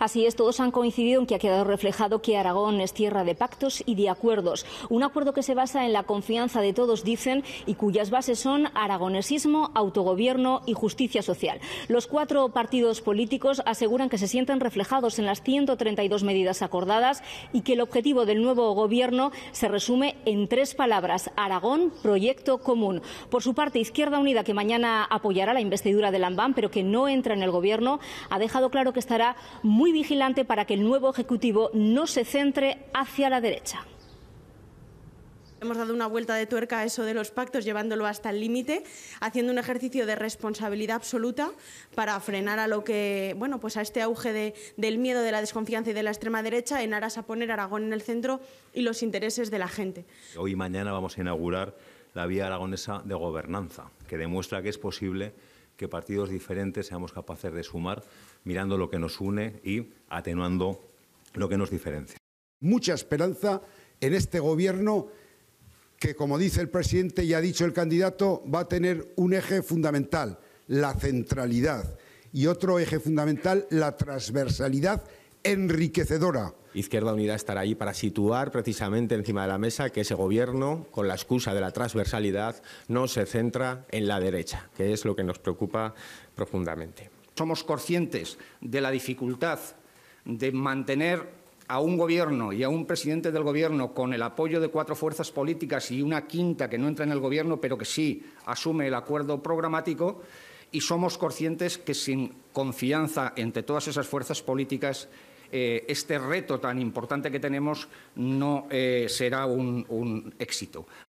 Así es, todos han coincidido en que ha quedado reflejado que Aragón es tierra de pactos y de acuerdos. Un acuerdo que se basa en la confianza de todos, dicen, y cuyas bases son aragonesismo, autogobierno y justicia social. Los cuatro partidos políticos aseguran que se sienten reflejados en las 132 medidas acordadas y que el objetivo del nuevo gobierno se resume en tres palabras: Aragón, proyecto común. Por su parte, Izquierda Unida, que mañana apoyará la investidura de Lambán, pero que no entra en el gobierno, ha dejado claro que estará muy vigilante para que el nuevo Ejecutivo no se centre hacia la derecha. Hemos dado una vuelta de tuerca a eso de los pactos, llevándolo hasta el límite, haciendo un ejercicio de responsabilidad absoluta para frenar a lo que, bueno, pues a este auge de, del miedo, de la desconfianza y de la extrema derecha, en aras a poner Aragón en el centro y los intereses de la gente. Hoy y mañana vamos a inaugurar la vía aragonesa de gobernanza, que demuestra que es posible que partidos diferentes seamos capaces de sumar, mirando lo que nos une y atenuando lo que nos diferencia. Mucha esperanza en este gobierno que, como dice el presidente y ha dicho el candidato, va a tener un eje fundamental, la centralidad, y otro eje fundamental, la transversalidad enriquecedora. Izquierda Unida estará ahí para situar precisamente encima de la mesa que ese gobierno, con la excusa de la transversalidad, no se centra en la derecha, que es lo que nos preocupa profundamente. Somos conscientes de la dificultad de mantener a un gobierno y a un presidente del gobierno con el apoyo de cuatro fuerzas políticas y una quinta que no entra en el gobierno, pero que sí asume el acuerdo programático y somos conscientes que sin confianza entre todas esas fuerzas políticas eh, este reto tan importante que tenemos no eh, será un éxito.